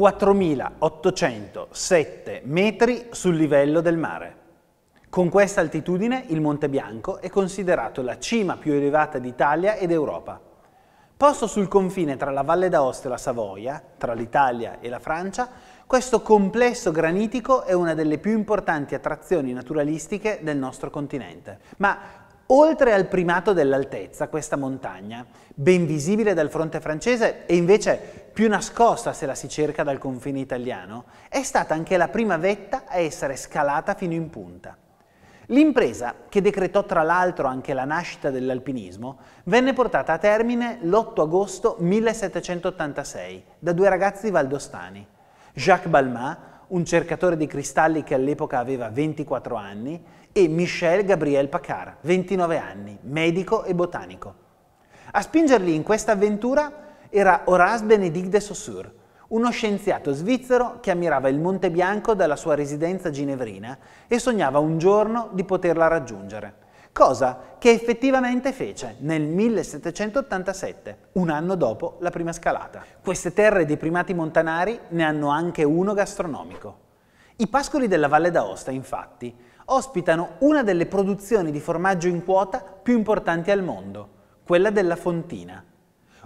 4.807 metri sul livello del mare. Con questa altitudine il Monte Bianco è considerato la cima più elevata d'Italia ed Europa. Posto sul confine tra la Valle d'Aosta e la Savoia, tra l'Italia e la Francia, questo complesso granitico è una delle più importanti attrazioni naturalistiche del nostro continente. Ma oltre al primato dell'altezza, questa montagna, ben visibile dal fronte francese, è invece più nascosta se la si cerca dal confine italiano, è stata anche la prima vetta a essere scalata fino in punta. L'impresa, che decretò tra l'altro anche la nascita dell'alpinismo, venne portata a termine l'8 agosto 1786 da due ragazzi valdostani, Jacques Balmat, un cercatore di cristalli che all'epoca aveva 24 anni, e Michel Gabriel Paccard, 29 anni, medico e botanico. A spingerli in questa avventura era Horace Benedict de Saussure, uno scienziato svizzero che ammirava il Monte Bianco dalla sua residenza ginevrina e sognava un giorno di poterla raggiungere, cosa che effettivamente fece nel 1787, un anno dopo la prima scalata. Queste terre dei primati montanari ne hanno anche uno gastronomico. I pascoli della Valle d'Aosta, infatti, ospitano una delle produzioni di formaggio in quota più importanti al mondo, quella della Fontina,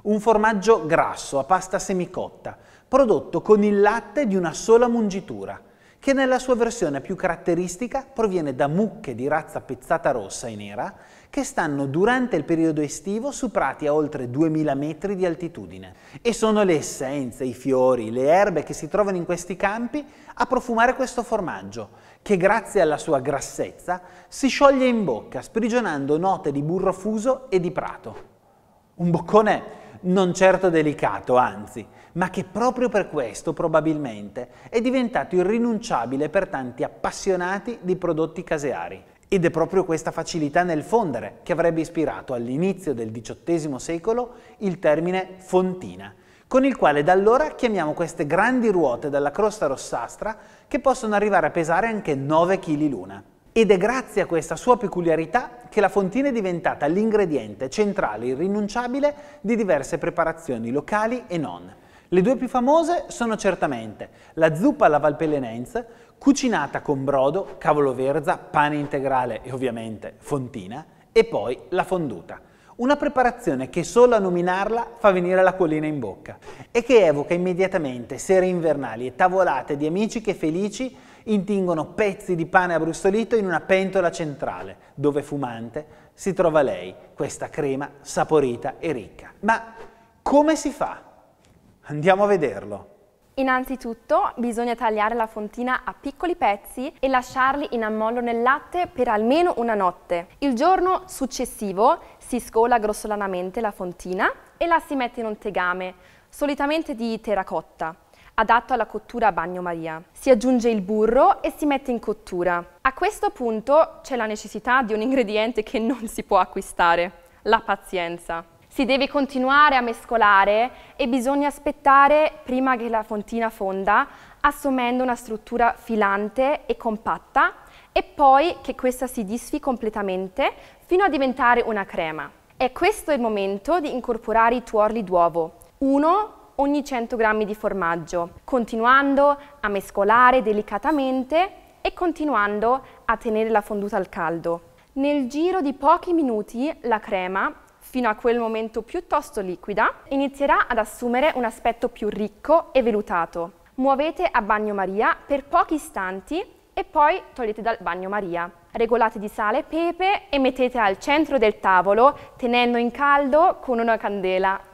un formaggio grasso a pasta semicotta, prodotto con il latte di una sola mungitura, che nella sua versione più caratteristica proviene da mucche di razza pezzata rossa e nera che stanno durante il periodo estivo su prati a oltre 2000 metri di altitudine. E sono le essenze, i fiori, le erbe che si trovano in questi campi a profumare questo formaggio, che grazie alla sua grassezza si scioglie in bocca, sprigionando note di burro fuso e di prato. Un boccone non certo delicato, anzi, ma che proprio per questo probabilmente è diventato irrinunciabile per tanti appassionati di prodotti caseari. Ed è proprio questa facilità nel fondere che avrebbe ispirato all'inizio del XVIII secolo il termine fontina, con il quale da allora chiamiamo queste grandi ruote dalla crosta rossastra che possono arrivare a pesare anche 9 kg l'una. Ed è grazie a questa sua peculiarità che la fontina è diventata l'ingrediente centrale e irrinunciabile di diverse preparazioni locali e non. Le due più famose sono certamente la zuppa alla valpellenense, cucinata con brodo, cavolo verza, pane integrale e ovviamente fontina, e poi la fonduta. Una preparazione che solo a nominarla fa venire la collina in bocca e che evoca immediatamente sere invernali e tavolate di amici che felici intingono pezzi di pane abbrustolito in una pentola centrale, dove fumante si trova lei, questa crema saporita e ricca. Ma come si fa? Andiamo a vederlo. Innanzitutto bisogna tagliare la fontina a piccoli pezzi e lasciarli in ammollo nel latte per almeno una notte. Il giorno successivo si scola grossolanamente la fontina e la si mette in un tegame, solitamente di terracotta adatto alla cottura a bagnomaria. Si aggiunge il burro e si mette in cottura. A questo punto c'è la necessità di un ingrediente che non si può acquistare, la pazienza. Si deve continuare a mescolare e bisogna aspettare prima che la fontina fonda, assumendo una struttura filante e compatta e poi che questa si disfi completamente fino a diventare una crema. E questo è il momento di incorporare i tuorli d'uovo. Uno ogni 100 g di formaggio, continuando a mescolare delicatamente e continuando a tenere la fonduta al caldo. Nel giro di pochi minuti la crema, fino a quel momento piuttosto liquida, inizierà ad assumere un aspetto più ricco e velutato. Muovete a bagnomaria per pochi istanti e poi togliete dal bagnomaria. Regolate di sale e pepe e mettete al centro del tavolo tenendo in caldo con una candela